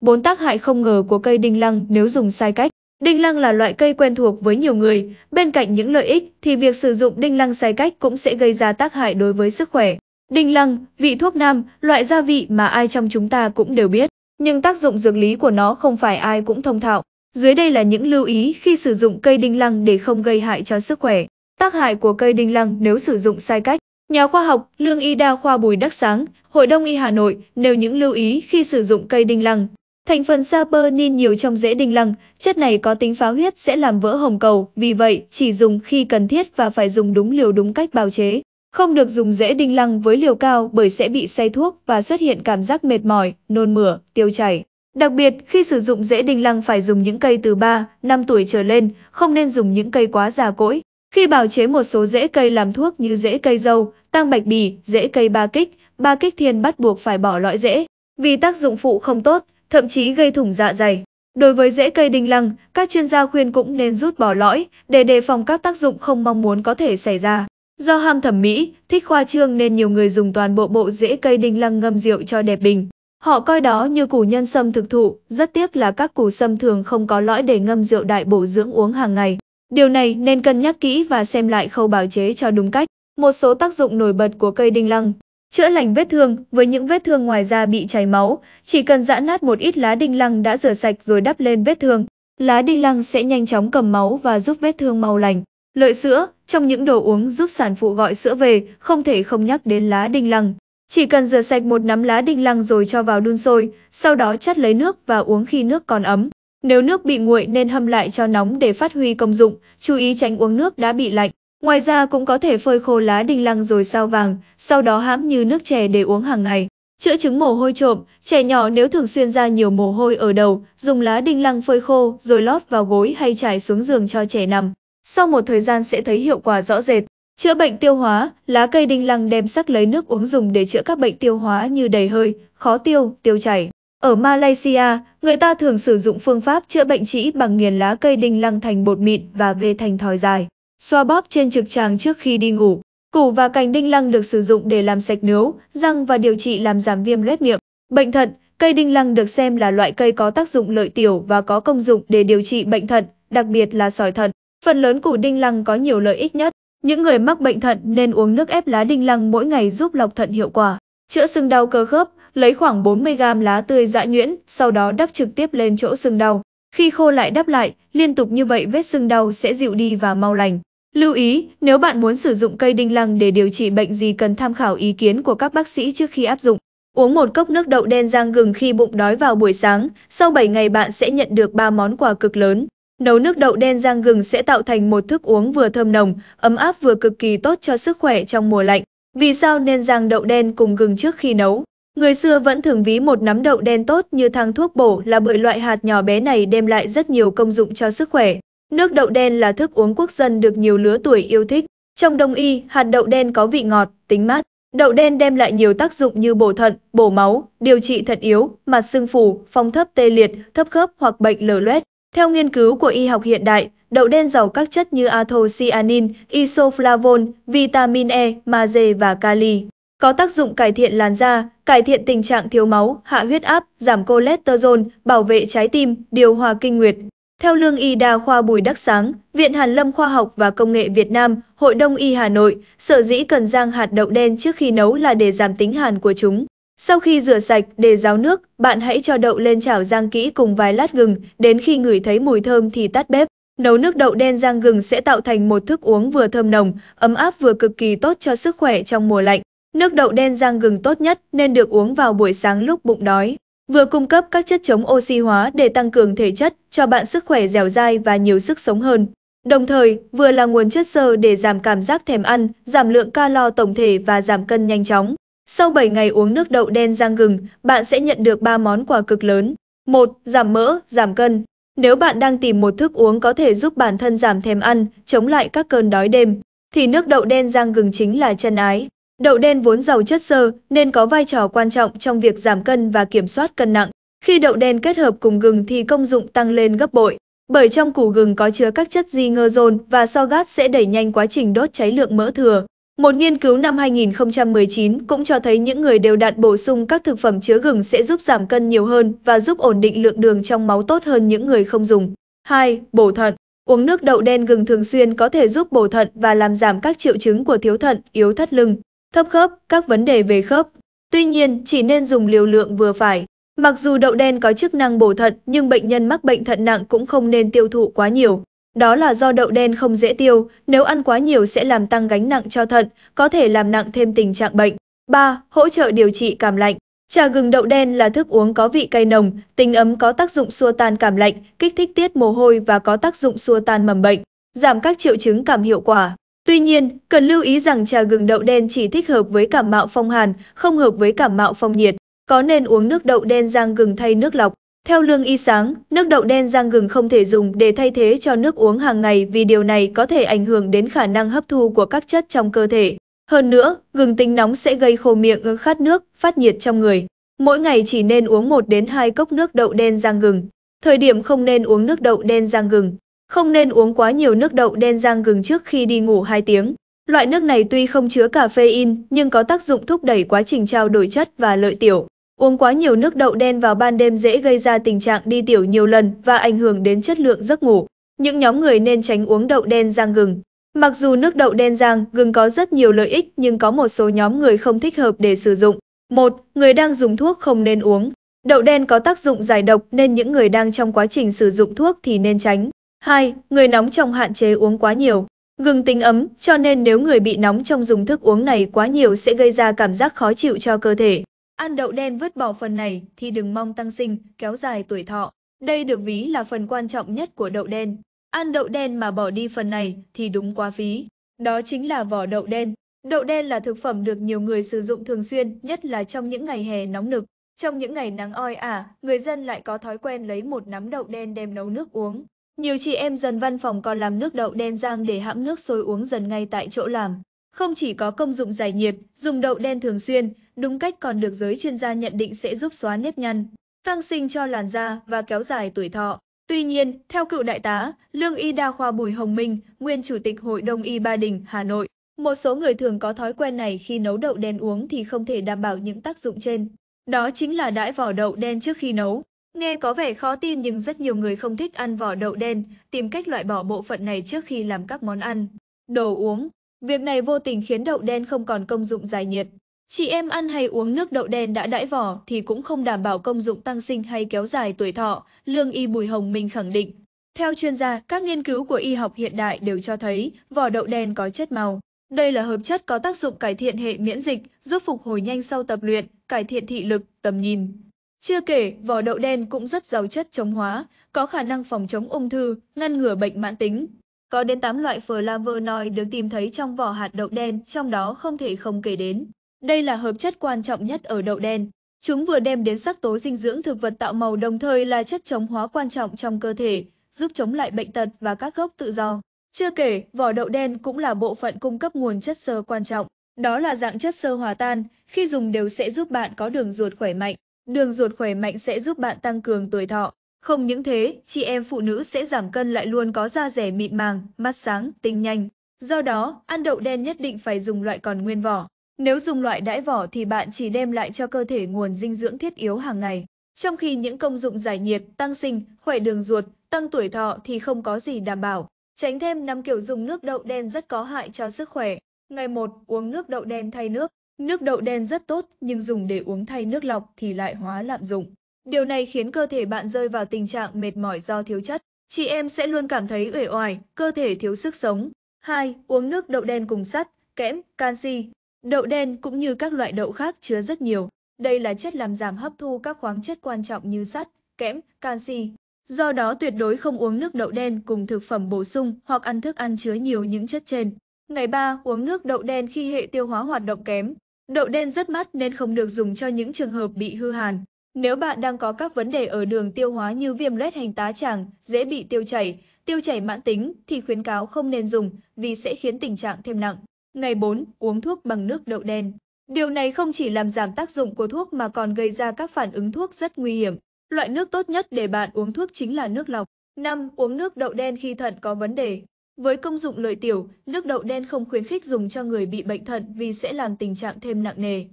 4 tác hại không ngờ của cây đinh lăng nếu dùng sai cách. Đinh lăng là loại cây quen thuộc với nhiều người, bên cạnh những lợi ích thì việc sử dụng đinh lăng sai cách cũng sẽ gây ra tác hại đối với sức khỏe. Đinh lăng, vị thuốc nam, loại gia vị mà ai trong chúng ta cũng đều biết, nhưng tác dụng dược lý của nó không phải ai cũng thông thạo. Dưới đây là những lưu ý khi sử dụng cây đinh lăng để không gây hại cho sức khỏe. Tác hại của cây đinh lăng nếu sử dụng sai cách. Nhà khoa học Lương Y Đa khoa Bùi Đắc Sáng, Hội Đông Y Hà Nội nêu những lưu ý khi sử dụng cây đinh lăng. Thành phần saponin nhiều trong rễ đinh lăng, chất này có tính phá huyết sẽ làm vỡ hồng cầu, vì vậy chỉ dùng khi cần thiết và phải dùng đúng liều đúng cách bào chế. Không được dùng rễ đinh lăng với liều cao bởi sẽ bị say thuốc và xuất hiện cảm giác mệt mỏi, nôn mửa, tiêu chảy. Đặc biệt, khi sử dụng rễ đinh lăng phải dùng những cây từ 3, 5 tuổi trở lên, không nên dùng những cây quá già cỗi. Khi bào chế một số rễ cây làm thuốc như rễ cây dâu, tăng bạch bì, rễ cây ba kích, ba kích thiên bắt buộc phải bỏ lõi rễ. Vì tác dụng phụ không tốt, thậm chí gây thủng dạ dày. Đối với rễ cây đinh lăng, các chuyên gia khuyên cũng nên rút bỏ lõi để đề phòng các tác dụng không mong muốn có thể xảy ra. Do ham thẩm mỹ, thích khoa trương nên nhiều người dùng toàn bộ bộ rễ cây đinh lăng ngâm rượu cho đẹp bình. Họ coi đó như củ nhân sâm thực thụ, rất tiếc là các củ sâm thường không có lõi để ngâm rượu đại bổ dưỡng uống hàng ngày. Điều này nên cân nhắc kỹ và xem lại khâu bào chế cho đúng cách. Một số tác dụng nổi bật của cây đinh lăng Chữa lành vết thương, với những vết thương ngoài da bị chảy máu, chỉ cần giã nát một ít lá đinh lăng đã rửa sạch rồi đắp lên vết thương. Lá đinh lăng sẽ nhanh chóng cầm máu và giúp vết thương mau lành. Lợi sữa, trong những đồ uống giúp sản phụ gọi sữa về, không thể không nhắc đến lá đinh lăng. Chỉ cần rửa sạch một nắm lá đinh lăng rồi cho vào đun sôi, sau đó chắt lấy nước và uống khi nước còn ấm. Nếu nước bị nguội nên hâm lại cho nóng để phát huy công dụng, chú ý tránh uống nước đã bị lạnh. Ngoài ra cũng có thể phơi khô lá đinh lăng rồi sao vàng, sau đó hãm như nước chè để uống hàng ngày. Chữa chứng mồ hôi trộm, trẻ nhỏ nếu thường xuyên ra nhiều mồ hôi ở đầu, dùng lá đinh lăng phơi khô rồi lót vào gối hay trải xuống giường cho trẻ nằm. Sau một thời gian sẽ thấy hiệu quả rõ rệt. Chữa bệnh tiêu hóa, lá cây đinh lăng đem sắc lấy nước uống dùng để chữa các bệnh tiêu hóa như đầy hơi, khó tiêu, tiêu chảy. Ở Malaysia, người ta thường sử dụng phương pháp chữa bệnh chỉ bằng nghiền lá cây đinh lăng thành bột mịn và vê thành thỏi dài. Xoa bóp trên trực tràng trước khi đi ngủ. Củ và cành đinh lăng được sử dụng để làm sạch nướu, răng và điều trị làm giảm viêm lết miệng. Bệnh thận, cây đinh lăng được xem là loại cây có tác dụng lợi tiểu và có công dụng để điều trị bệnh thận, đặc biệt là sỏi thận. Phần lớn củ đinh lăng có nhiều lợi ích nhất. Những người mắc bệnh thận nên uống nước ép lá đinh lăng mỗi ngày giúp lọc thận hiệu quả. Chữa sưng đau cơ khớp, lấy khoảng 40 g lá tươi dã nhuyễn, sau đó đắp trực tiếp lên chỗ sưng đau. Khi khô lại đắp lại, liên tục như vậy vết sưng đau sẽ dịu đi và mau lành. Lưu ý, nếu bạn muốn sử dụng cây đinh lăng để điều trị bệnh gì cần tham khảo ý kiến của các bác sĩ trước khi áp dụng. Uống một cốc nước đậu đen rang gừng khi bụng đói vào buổi sáng, sau 7 ngày bạn sẽ nhận được 3 món quà cực lớn. Nấu nước đậu đen rang gừng sẽ tạo thành một thức uống vừa thơm nồng, ấm áp vừa cực kỳ tốt cho sức khỏe trong mùa lạnh. Vì sao nên rang đậu đen cùng gừng trước khi nấu? Người xưa vẫn thường ví một nắm đậu đen tốt như thang thuốc bổ là bởi loại hạt nhỏ bé này đem lại rất nhiều công dụng cho sức khỏe. Nước đậu đen là thức uống quốc dân được nhiều lứa tuổi yêu thích. Trong đông y, hạt đậu đen có vị ngọt, tính mát. Đậu đen đem lại nhiều tác dụng như bổ thận, bổ máu, điều trị thận yếu, mặt sưng phù, phong thấp tê liệt, thấp khớp hoặc bệnh lở loét. Theo nghiên cứu của y học hiện đại, đậu đen giàu các chất như anthocyanin, isoflavone, vitamin E, magie và kali. Có tác dụng cải thiện làn da, cải thiện tình trạng thiếu máu, hạ huyết áp, giảm cholesterol, bảo vệ trái tim, điều hòa kinh nguyệt. Theo lương y đa khoa Bùi Đắc Sáng, Viện Hàn Lâm Khoa học và Công nghệ Việt Nam, Hội Đông y Hà Nội, sở dĩ cần rang hạt đậu đen trước khi nấu là để giảm tính hàn của chúng. Sau khi rửa sạch để ráo nước, bạn hãy cho đậu lên chảo rang kỹ cùng vài lát gừng, đến khi ngửi thấy mùi thơm thì tắt bếp. Nấu nước đậu đen rang gừng sẽ tạo thành một thức uống vừa thơm nồng, ấm áp vừa cực kỳ tốt cho sức khỏe trong mùa lạnh. Nước đậu đen rang gừng tốt nhất nên được uống vào buổi sáng lúc bụng đói vừa cung cấp các chất chống oxy hóa để tăng cường thể chất cho bạn sức khỏe dẻo dai và nhiều sức sống hơn. Đồng thời, vừa là nguồn chất xơ để giảm cảm giác thèm ăn, giảm lượng calo tổng thể và giảm cân nhanh chóng. Sau 7 ngày uống nước đậu đen rang gừng, bạn sẽ nhận được 3 món quà cực lớn. 1. Giảm mỡ, giảm cân. Nếu bạn đang tìm một thức uống có thể giúp bản thân giảm thèm ăn, chống lại các cơn đói đêm, thì nước đậu đen rang gừng chính là chân ái. Đậu đen vốn giàu chất xơ nên có vai trò quan trọng trong việc giảm cân và kiểm soát cân nặng. Khi đậu đen kết hợp cùng gừng thì công dụng tăng lên gấp bội, bởi trong củ gừng có chứa các chất di zingerzone và so sogat sẽ đẩy nhanh quá trình đốt cháy lượng mỡ thừa. Một nghiên cứu năm 2019 cũng cho thấy những người đều đặn bổ sung các thực phẩm chứa gừng sẽ giúp giảm cân nhiều hơn và giúp ổn định lượng đường trong máu tốt hơn những người không dùng. 2. Bổ thận Uống nước đậu đen gừng thường xuyên có thể giúp bổ thận và làm giảm các triệu chứng của thiếu thận, yếu thắt lưng thấp khớp, các vấn đề về khớp. Tuy nhiên, chỉ nên dùng liều lượng vừa phải. Mặc dù đậu đen có chức năng bổ thận nhưng bệnh nhân mắc bệnh thận nặng cũng không nên tiêu thụ quá nhiều. Đó là do đậu đen không dễ tiêu, nếu ăn quá nhiều sẽ làm tăng gánh nặng cho thận, có thể làm nặng thêm tình trạng bệnh. 3. Hỗ trợ điều trị cảm lạnh. Trà gừng đậu đen là thức uống có vị cay nồng, tính ấm có tác dụng xua tan cảm lạnh, kích thích tiết mồ hôi và có tác dụng xua tan mầm bệnh, giảm các triệu chứng cảm hiệu quả. Tuy nhiên, cần lưu ý rằng trà gừng đậu đen chỉ thích hợp với cảm mạo phong hàn, không hợp với cảm mạo phong nhiệt. Có nên uống nước đậu đen rang gừng thay nước lọc. Theo lương y sáng, nước đậu đen rang gừng không thể dùng để thay thế cho nước uống hàng ngày vì điều này có thể ảnh hưởng đến khả năng hấp thu của các chất trong cơ thể. Hơn nữa, gừng tính nóng sẽ gây khô miệng, khát nước, phát nhiệt trong người. Mỗi ngày chỉ nên uống 1 đến 2 cốc nước đậu đen rang gừng. Thời điểm không nên uống nước đậu đen rang gừng. Không nên uống quá nhiều nước đậu đen rang gừng trước khi đi ngủ 2 tiếng. Loại nước này tuy không chứa caffeine nhưng có tác dụng thúc đẩy quá trình trao đổi chất và lợi tiểu. Uống quá nhiều nước đậu đen vào ban đêm dễ gây ra tình trạng đi tiểu nhiều lần và ảnh hưởng đến chất lượng giấc ngủ. Những nhóm người nên tránh uống đậu đen rang gừng. Mặc dù nước đậu đen rang gừng có rất nhiều lợi ích nhưng có một số nhóm người không thích hợp để sử dụng. Một, Người đang dùng thuốc không nên uống. Đậu đen có tác dụng giải độc nên những người đang trong quá trình sử dụng thuốc thì nên tránh. 2. Người nóng trong hạn chế uống quá nhiều. Gừng tính ấm, cho nên nếu người bị nóng trong dùng thức uống này quá nhiều sẽ gây ra cảm giác khó chịu cho cơ thể. Ăn đậu đen vứt bỏ phần này thì đừng mong tăng sinh, kéo dài tuổi thọ. Đây được ví là phần quan trọng nhất của đậu đen. Ăn đậu đen mà bỏ đi phần này thì đúng quá phí. Đó chính là vỏ đậu đen. Đậu đen là thực phẩm được nhiều người sử dụng thường xuyên, nhất là trong những ngày hè nóng nực. Trong những ngày nắng oi ả, à, người dân lại có thói quen lấy một nắm đậu đen đem nấu nước uống. Nhiều chị em dần văn phòng còn làm nước đậu đen rang để hãm nước sôi uống dần ngay tại chỗ làm. Không chỉ có công dụng giải nhiệt, dùng đậu đen thường xuyên, đúng cách còn được giới chuyên gia nhận định sẽ giúp xóa nếp nhăn, tăng sinh cho làn da và kéo dài tuổi thọ. Tuy nhiên, theo cựu đại tá, lương y đa khoa Bùi Hồng Minh, nguyên chủ tịch Hội Đông y Ba Đình, Hà Nội, một số người thường có thói quen này khi nấu đậu đen uống thì không thể đảm bảo những tác dụng trên. Đó chính là đãi vỏ đậu đen trước khi nấu. Nghe có vẻ khó tin nhưng rất nhiều người không thích ăn vỏ đậu đen, tìm cách loại bỏ bộ phận này trước khi làm các món ăn, đồ uống. Việc này vô tình khiến đậu đen không còn công dụng giải nhiệt. Chị em ăn hay uống nước đậu đen đã đãi vỏ thì cũng không đảm bảo công dụng tăng sinh hay kéo dài tuổi thọ, lương y Bùi Hồng Minh khẳng định. Theo chuyên gia, các nghiên cứu của y học hiện đại đều cho thấy vỏ đậu đen có chất màu. Đây là hợp chất có tác dụng cải thiện hệ miễn dịch, giúp phục hồi nhanh sau tập luyện, cải thiện thị lực, tầm nhìn. Chưa kể, vỏ đậu đen cũng rất giàu chất chống hóa, có khả năng phòng chống ung thư, ngăn ngừa bệnh mãn tính. Có đến 8 loại flavonoid được tìm thấy trong vỏ hạt đậu đen, trong đó không thể không kể đến. Đây là hợp chất quan trọng nhất ở đậu đen. Chúng vừa đem đến sắc tố dinh dưỡng thực vật tạo màu đồng thời là chất chống hóa quan trọng trong cơ thể, giúp chống lại bệnh tật và các gốc tự do. Chưa kể, vỏ đậu đen cũng là bộ phận cung cấp nguồn chất xơ quan trọng. Đó là dạng chất xơ hòa tan, khi dùng đều sẽ giúp bạn có đường ruột khỏe mạnh. Đường ruột khỏe mạnh sẽ giúp bạn tăng cường tuổi thọ. Không những thế, chị em phụ nữ sẽ giảm cân lại luôn có da rẻ mịn màng, mắt sáng, tinh nhanh. Do đó, ăn đậu đen nhất định phải dùng loại còn nguyên vỏ. Nếu dùng loại đãi vỏ thì bạn chỉ đem lại cho cơ thể nguồn dinh dưỡng thiết yếu hàng ngày. Trong khi những công dụng giải nhiệt, tăng sinh, khỏe đường ruột, tăng tuổi thọ thì không có gì đảm bảo. Tránh thêm 5 kiểu dùng nước đậu đen rất có hại cho sức khỏe. Ngày 1. Uống nước đậu đen thay nước. Nước đậu đen rất tốt nhưng dùng để uống thay nước lọc thì lại hóa lạm dụng. Điều này khiến cơ thể bạn rơi vào tình trạng mệt mỏi do thiếu chất. Chị em sẽ luôn cảm thấy uể oải, cơ thể thiếu sức sống. 2. Uống nước đậu đen cùng sắt, kẽm, canxi. Đậu đen cũng như các loại đậu khác chứa rất nhiều. Đây là chất làm giảm hấp thu các khoáng chất quan trọng như sắt, kẽm, canxi. Do đó tuyệt đối không uống nước đậu đen cùng thực phẩm bổ sung hoặc ăn thức ăn chứa nhiều những chất trên. Ngày 3. Uống nước đậu đen khi hệ tiêu hóa hoạt động kém. Đậu đen rất mát nên không được dùng cho những trường hợp bị hư hàn. Nếu bạn đang có các vấn đề ở đường tiêu hóa như viêm loét hành tá tràng, dễ bị tiêu chảy, tiêu chảy mãn tính thì khuyến cáo không nên dùng vì sẽ khiến tình trạng thêm nặng. Ngày 4. Uống thuốc bằng nước đậu đen Điều này không chỉ làm giảm tác dụng của thuốc mà còn gây ra các phản ứng thuốc rất nguy hiểm. Loại nước tốt nhất để bạn uống thuốc chính là nước lọc. 5. Uống nước đậu đen khi thận có vấn đề với công dụng lợi tiểu, nước đậu đen không khuyến khích dùng cho người bị bệnh thận vì sẽ làm tình trạng thêm nặng nề.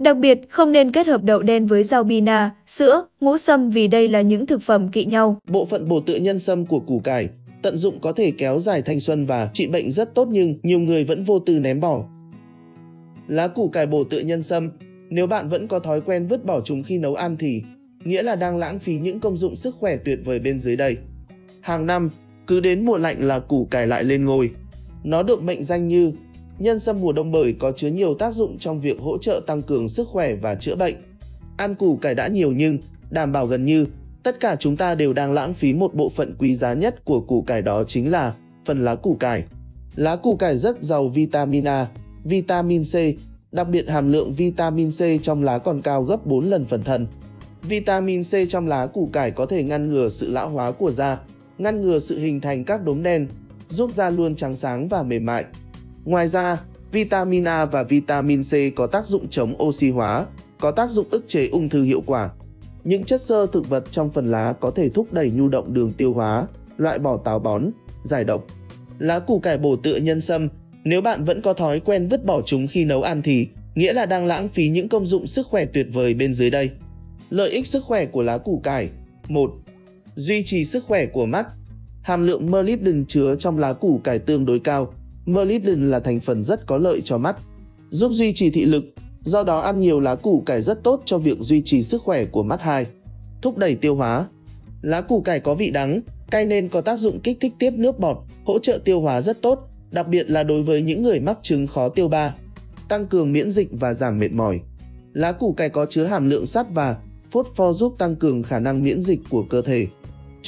Đặc biệt, không nên kết hợp đậu đen với rau bina, sữa, ngũ sâm vì đây là những thực phẩm kỵ nhau. Bộ phận bổ tự nhân sâm của củ cải, tận dụng có thể kéo dài thanh xuân và trị bệnh rất tốt nhưng nhiều người vẫn vô tư ném bỏ. Lá củ cải bổ tự nhân sâm, nếu bạn vẫn có thói quen vứt bỏ chúng khi nấu ăn thì nghĩa là đang lãng phí những công dụng sức khỏe tuyệt vời bên dưới đây. Hàng năm, cứ đến mùa lạnh là củ cải lại lên ngôi. Nó được mệnh danh như nhân sâm mùa đông bởi có chứa nhiều tác dụng trong việc hỗ trợ tăng cường sức khỏe và chữa bệnh. Ăn củ cải đã nhiều nhưng đảm bảo gần như tất cả chúng ta đều đang lãng phí một bộ phận quý giá nhất của củ cải đó chính là phần lá củ cải. Lá củ cải rất giàu vitamin A, vitamin C, đặc biệt hàm lượng vitamin C trong lá còn cao gấp 4 lần phần thân. Vitamin C trong lá củ cải có thể ngăn ngừa sự lão hóa của da, ngăn ngừa sự hình thành các đốm đen, giúp da luôn trắng sáng và mềm mại. Ngoài ra, vitamin A và vitamin C có tác dụng chống oxy hóa, có tác dụng ức chế ung thư hiệu quả. Những chất xơ thực vật trong phần lá có thể thúc đẩy nhu động đường tiêu hóa, loại bỏ táo bón, giải độc. Lá củ cải bổ tựa nhân sâm, nếu bạn vẫn có thói quen vứt bỏ chúng khi nấu ăn thì nghĩa là đang lãng phí những công dụng sức khỏe tuyệt vời bên dưới đây. Lợi ích sức khỏe của lá củ cải 1 duy trì sức khỏe của mắt. Hàm lượng molybden chứa trong lá củ cải tương đối cao. Molybden là thành phần rất có lợi cho mắt, giúp duy trì thị lực, do đó ăn nhiều lá củ cải rất tốt cho việc duy trì sức khỏe của mắt hai. Thúc đẩy tiêu hóa. Lá củ cải có vị đắng, cay nên có tác dụng kích thích tiết nước bọt, hỗ trợ tiêu hóa rất tốt, đặc biệt là đối với những người mắc chứng khó tiêu ba. Tăng cường miễn dịch và giảm mệt mỏi. Lá củ cải có chứa hàm lượng sắt và phốt pho giúp tăng cường khả năng miễn dịch của cơ thể.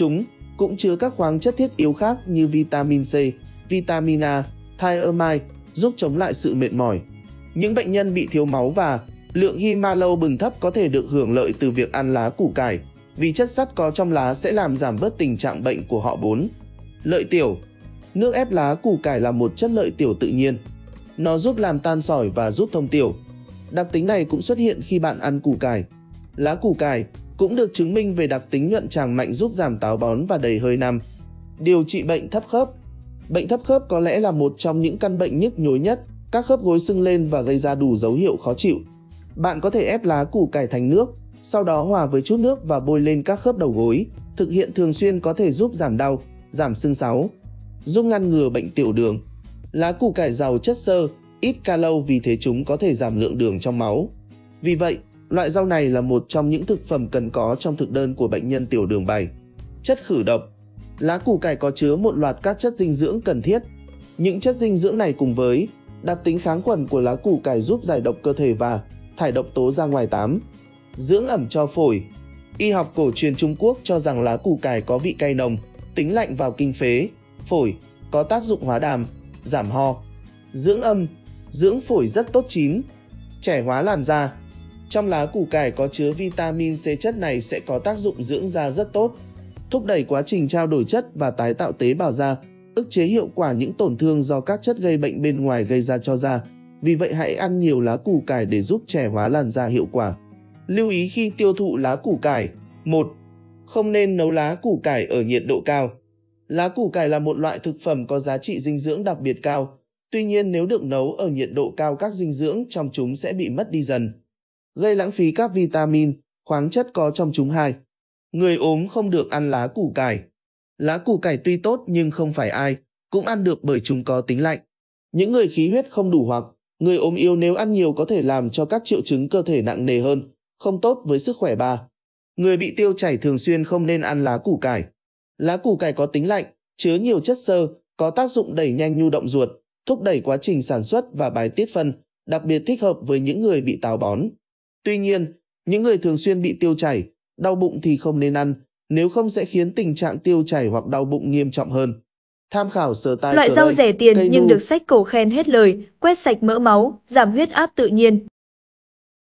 Chúng cũng chứa các khoáng chất thiết yếu khác như vitamin C, vitamin A, thiamine, giúp chống lại sự mệt mỏi. Những bệnh nhân bị thiếu máu và lượng himalo bừng thấp có thể được hưởng lợi từ việc ăn lá củ cải, vì chất sắt có trong lá sẽ làm giảm bớt tình trạng bệnh của họ bốn. Lợi tiểu Nước ép lá củ cải là một chất lợi tiểu tự nhiên. Nó giúp làm tan sỏi và giúp thông tiểu. Đặc tính này cũng xuất hiện khi bạn ăn củ cải. Lá củ cải cũng được chứng minh về đặc tính nhuận tràng mạnh giúp giảm táo bón và đầy hơi nằm. Điều trị bệnh thấp khớp Bệnh thấp khớp có lẽ là một trong những căn bệnh nhức nhối nhất, các khớp gối sưng lên và gây ra đủ dấu hiệu khó chịu. Bạn có thể ép lá củ cải thành nước, sau đó hòa với chút nước và bôi lên các khớp đầu gối. Thực hiện thường xuyên có thể giúp giảm đau, giảm sưng sáu, giúp ngăn ngừa bệnh tiểu đường. Lá củ cải giàu chất xơ, ít calo vì thế chúng có thể giảm lượng đường trong máu. Vì vậy, Loại rau này là một trong những thực phẩm cần có trong thực đơn của bệnh nhân tiểu đường 7. Chất khử độc Lá củ cải có chứa một loạt các chất dinh dưỡng cần thiết. Những chất dinh dưỡng này cùng với đặc tính kháng khuẩn của lá củ cải giúp giải độc cơ thể và thải độc tố ra ngoài tám. Dưỡng ẩm cho phổi Y học cổ truyền Trung Quốc cho rằng lá củ cải có vị cay nồng, tính lạnh vào kinh phế, phổi, có tác dụng hóa đàm, giảm ho. Dưỡng âm, dưỡng phổi rất tốt chín, trẻ hóa làn da, trong lá củ cải có chứa vitamin C chất này sẽ có tác dụng dưỡng da rất tốt, thúc đẩy quá trình trao đổi chất và tái tạo tế bào da, ức chế hiệu quả những tổn thương do các chất gây bệnh bên ngoài gây ra cho da. Vì vậy hãy ăn nhiều lá củ cải để giúp trẻ hóa làn da hiệu quả. Lưu ý khi tiêu thụ lá củ cải. 1. Không nên nấu lá củ cải ở nhiệt độ cao. Lá củ cải là một loại thực phẩm có giá trị dinh dưỡng đặc biệt cao. Tuy nhiên nếu được nấu ở nhiệt độ cao các dinh dưỡng trong chúng sẽ bị mất đi dần gây lãng phí các vitamin, khoáng chất có trong chúng hai. Người ốm không được ăn lá củ cải. Lá củ cải tuy tốt nhưng không phải ai cũng ăn được bởi chúng có tính lạnh. Những người khí huyết không đủ hoặc người ốm yếu nếu ăn nhiều có thể làm cho các triệu chứng cơ thể nặng nề hơn, không tốt với sức khỏe ba. Người bị tiêu chảy thường xuyên không nên ăn lá củ cải. Lá củ cải có tính lạnh, chứa nhiều chất xơ, có tác dụng đẩy nhanh nhu động ruột, thúc đẩy quá trình sản xuất và bài tiết phân, đặc biệt thích hợp với những người bị táo bón. Tuy nhiên, những người thường xuyên bị tiêu chảy, đau bụng thì không nên ăn, nếu không sẽ khiến tình trạng tiêu chảy hoặc đau bụng nghiêm trọng hơn. Tham khảo sở tai Loại rau rẻ tiền nhưng được sách cổ khen hết lời, quét sạch mỡ máu, giảm huyết áp tự nhiên.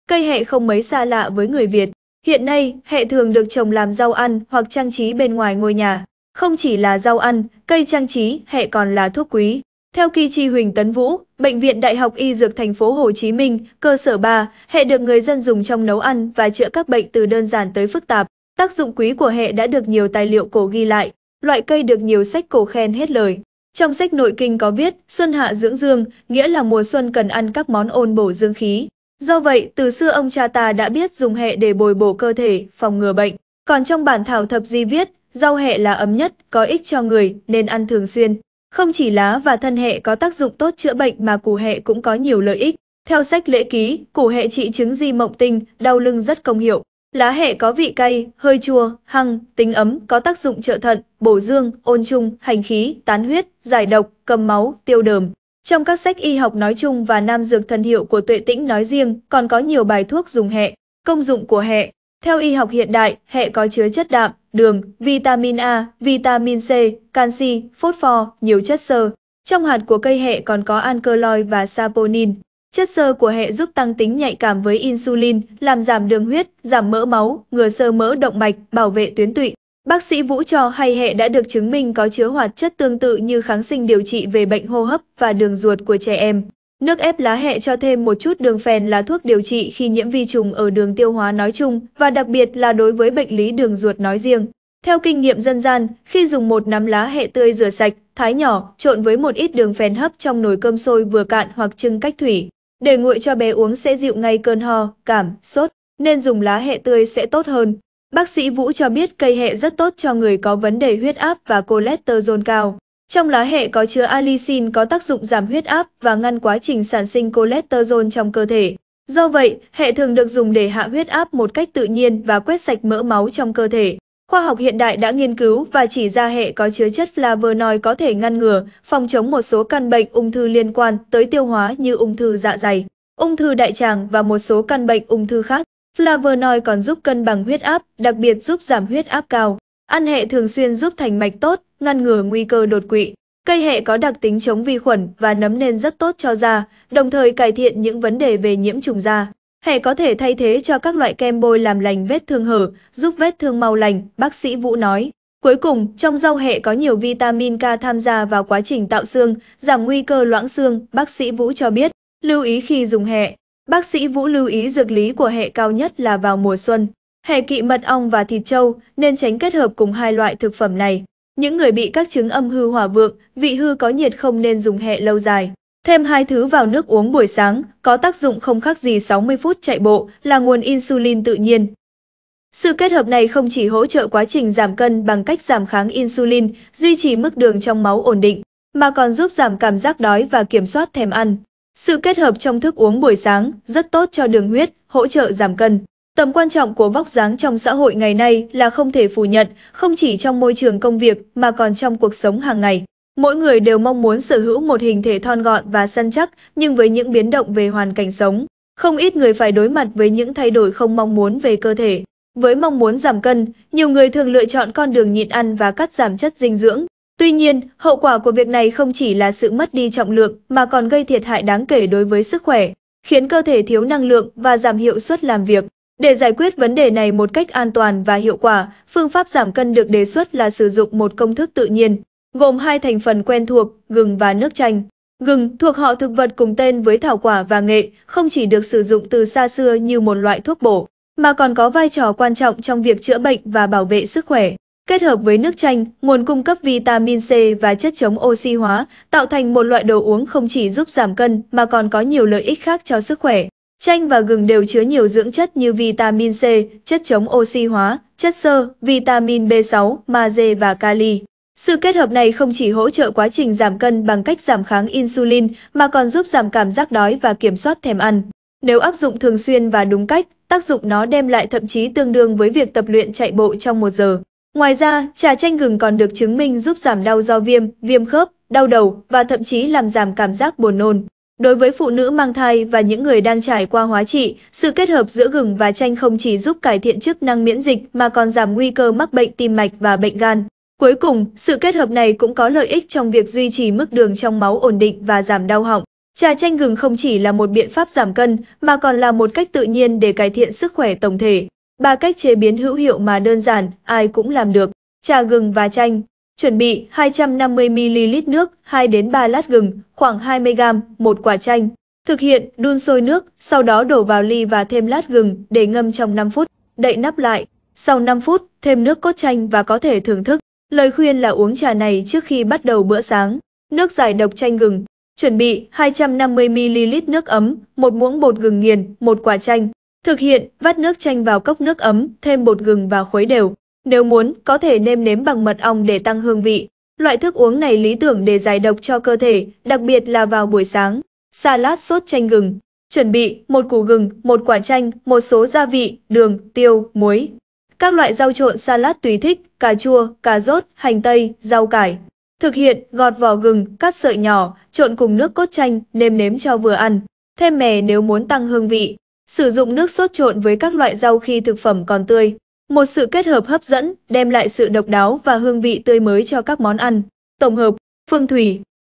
Cây hẹ không mấy xa lạ với người Việt. Hiện nay, hẹ thường được trồng làm rau ăn hoặc trang trí bên ngoài ngôi nhà. Không chỉ là rau ăn, cây trang trí, hẹ còn là thuốc quý. Theo kỳ Chi Huỳnh Tấn Vũ, Bệnh viện Đại học Y Dược Thành phố Hồ Chí Minh, cơ sở 3, hệ được người dân dùng trong nấu ăn và chữa các bệnh từ đơn giản tới phức tạp. Tác dụng quý của hệ đã được nhiều tài liệu cổ ghi lại, loại cây được nhiều sách cổ khen hết lời. Trong sách nội kinh có viết, xuân hạ dưỡng dương, nghĩa là mùa xuân cần ăn các món ôn bổ dương khí. Do vậy, từ xưa ông cha ta đã biết dùng hệ để bồi bổ cơ thể, phòng ngừa bệnh. Còn trong bản thảo thập di viết, rau hệ là ấm nhất, có ích cho người, nên ăn thường xuyên. Không chỉ lá và thân hệ có tác dụng tốt chữa bệnh mà củ hệ cũng có nhiều lợi ích. Theo sách lễ ký, củ hệ trị chứng di mộng tinh, đau lưng rất công hiệu. Lá hệ có vị cay, hơi chua, hăng, tính ấm, có tác dụng trợ thận, bổ dương, ôn trung, hành khí, tán huyết, giải độc, cầm máu, tiêu đờm. Trong các sách y học nói chung và nam dược thần hiệu của Tuệ Tĩnh nói riêng, còn có nhiều bài thuốc dùng hệ. Công dụng của hệ Theo y học hiện đại, hệ có chứa chất đạm, đường, vitamin A, vitamin C, canxi, phốt pho, nhiều chất xơ. Trong hạt của cây hệ còn có alkaloid và saponin. Chất xơ của hệ giúp tăng tính nhạy cảm với insulin, làm giảm đường huyết, giảm mỡ máu, ngừa sơ mỡ động mạch, bảo vệ tuyến tụy. Bác sĩ Vũ cho hay hệ đã được chứng minh có chứa hoạt chất tương tự như kháng sinh điều trị về bệnh hô hấp và đường ruột của trẻ em. Nước ép lá hẹ cho thêm một chút đường phèn là thuốc điều trị khi nhiễm vi trùng ở đường tiêu hóa nói chung và đặc biệt là đối với bệnh lý đường ruột nói riêng. Theo kinh nghiệm dân gian, khi dùng một nắm lá hẹ tươi rửa sạch, thái nhỏ, trộn với một ít đường phèn hấp trong nồi cơm sôi vừa cạn hoặc trưng cách thủy, để nguội cho bé uống sẽ dịu ngay cơn ho, cảm, sốt, nên dùng lá hẹ tươi sẽ tốt hơn. Bác sĩ Vũ cho biết cây hẹ rất tốt cho người có vấn đề huyết áp và cholesterol cao. Trong lá hẹ có chứa allicin có tác dụng giảm huyết áp và ngăn quá trình sản sinh cholesterol trong cơ thể. Do vậy, hẹ thường được dùng để hạ huyết áp một cách tự nhiên và quét sạch mỡ máu trong cơ thể. Khoa học hiện đại đã nghiên cứu và chỉ ra hẹ có chứa chất flavonoid có thể ngăn ngừa, phòng chống một số căn bệnh ung thư liên quan tới tiêu hóa như ung thư dạ dày, ung thư đại tràng và một số căn bệnh ung thư khác. Flavonoid còn giúp cân bằng huyết áp, đặc biệt giúp giảm huyết áp cao. Ăn hẹ thường xuyên giúp thành mạch tốt, ngăn ngừa nguy cơ đột quỵ. Cây hẹ có đặc tính chống vi khuẩn và nấm nên rất tốt cho da, đồng thời cải thiện những vấn đề về nhiễm trùng da. Hẹ có thể thay thế cho các loại kem bôi làm lành vết thương hở, giúp vết thương mau lành, bác sĩ Vũ nói. Cuối cùng, trong rau hẹ có nhiều vitamin K tham gia vào quá trình tạo xương, giảm nguy cơ loãng xương, bác sĩ Vũ cho biết. Lưu ý khi dùng hẹ. Bác sĩ Vũ lưu ý dược lý của hệ cao nhất là vào mùa xuân. Hè kỵ mật ong và thịt trâu nên tránh kết hợp cùng hai loại thực phẩm này. Những người bị các chứng âm hư hỏa vượng, vị hư có nhiệt không nên dùng hẹ lâu dài. Thêm hai thứ vào nước uống buổi sáng, có tác dụng không khác gì 60 phút chạy bộ, là nguồn insulin tự nhiên. Sự kết hợp này không chỉ hỗ trợ quá trình giảm cân bằng cách giảm kháng insulin, duy trì mức đường trong máu ổn định, mà còn giúp giảm cảm giác đói và kiểm soát thèm ăn. Sự kết hợp trong thức uống buổi sáng rất tốt cho đường huyết, hỗ trợ giảm cân. Tầm quan trọng của vóc dáng trong xã hội ngày nay là không thể phủ nhận, không chỉ trong môi trường công việc mà còn trong cuộc sống hàng ngày. Mỗi người đều mong muốn sở hữu một hình thể thon gọn và săn chắc, nhưng với những biến động về hoàn cảnh sống, không ít người phải đối mặt với những thay đổi không mong muốn về cơ thể. Với mong muốn giảm cân, nhiều người thường lựa chọn con đường nhịn ăn và cắt giảm chất dinh dưỡng. Tuy nhiên, hậu quả của việc này không chỉ là sự mất đi trọng lượng mà còn gây thiệt hại đáng kể đối với sức khỏe, khiến cơ thể thiếu năng lượng và giảm hiệu suất làm việc. Để giải quyết vấn đề này một cách an toàn và hiệu quả, phương pháp giảm cân được đề xuất là sử dụng một công thức tự nhiên, gồm hai thành phần quen thuộc, gừng và nước chanh. Gừng thuộc họ thực vật cùng tên với thảo quả và nghệ, không chỉ được sử dụng từ xa xưa như một loại thuốc bổ, mà còn có vai trò quan trọng trong việc chữa bệnh và bảo vệ sức khỏe. Kết hợp với nước chanh, nguồn cung cấp vitamin C và chất chống oxy hóa, tạo thành một loại đồ uống không chỉ giúp giảm cân mà còn có nhiều lợi ích khác cho sức khỏe. Chanh và gừng đều chứa nhiều dưỡng chất như vitamin C, chất chống oxy hóa, chất xơ, vitamin B6, magie và kali. Sự kết hợp này không chỉ hỗ trợ quá trình giảm cân bằng cách giảm kháng insulin mà còn giúp giảm cảm giác đói và kiểm soát thèm ăn. Nếu áp dụng thường xuyên và đúng cách, tác dụng nó đem lại thậm chí tương đương với việc tập luyện chạy bộ trong một giờ. Ngoài ra, trà chanh gừng còn được chứng minh giúp giảm đau do viêm, viêm khớp, đau đầu và thậm chí làm giảm cảm giác buồn nôn. Đối với phụ nữ mang thai và những người đang trải qua hóa trị, sự kết hợp giữa gừng và chanh không chỉ giúp cải thiện chức năng miễn dịch mà còn giảm nguy cơ mắc bệnh tim mạch và bệnh gan. Cuối cùng, sự kết hợp này cũng có lợi ích trong việc duy trì mức đường trong máu ổn định và giảm đau họng. Trà chanh gừng không chỉ là một biện pháp giảm cân mà còn là một cách tự nhiên để cải thiện sức khỏe tổng thể. Ba cách chế biến hữu hiệu mà đơn giản, ai cũng làm được. Trà gừng và chanh Chuẩn bị 250ml nước, 2 đến 3 lát gừng, khoảng 20g, một quả chanh. Thực hiện đun sôi nước, sau đó đổ vào ly và thêm lát gừng để ngâm trong 5 phút, đậy nắp lại. Sau 5 phút, thêm nước cốt chanh và có thể thưởng thức. Lời khuyên là uống trà này trước khi bắt đầu bữa sáng. Nước giải độc chanh gừng. Chuẩn bị 250ml nước ấm, một muỗng bột gừng nghiền, một quả chanh. Thực hiện, vắt nước chanh vào cốc nước ấm, thêm bột gừng và khuấy đều. Nếu muốn, có thể nêm nếm bằng mật ong để tăng hương vị. Loại thức uống này lý tưởng để giải độc cho cơ thể, đặc biệt là vào buổi sáng. Salad sốt chanh gừng. Chuẩn bị một củ gừng, một quả chanh, một số gia vị, đường, tiêu, muối. Các loại rau trộn salad tùy thích, cà chua, cà rốt, hành tây, rau cải. Thực hiện, gọt vỏ gừng, cắt sợi nhỏ, trộn cùng nước cốt chanh, nêm nếm cho vừa ăn. Thêm mè nếu muốn tăng hương vị. Sử dụng nước sốt trộn với các loại rau khi thực phẩm còn tươi. Một sự kết hợp hấp dẫn đem lại sự độc đáo và hương vị tươi mới cho các món ăn. Tổng hợp, Phương Thủy,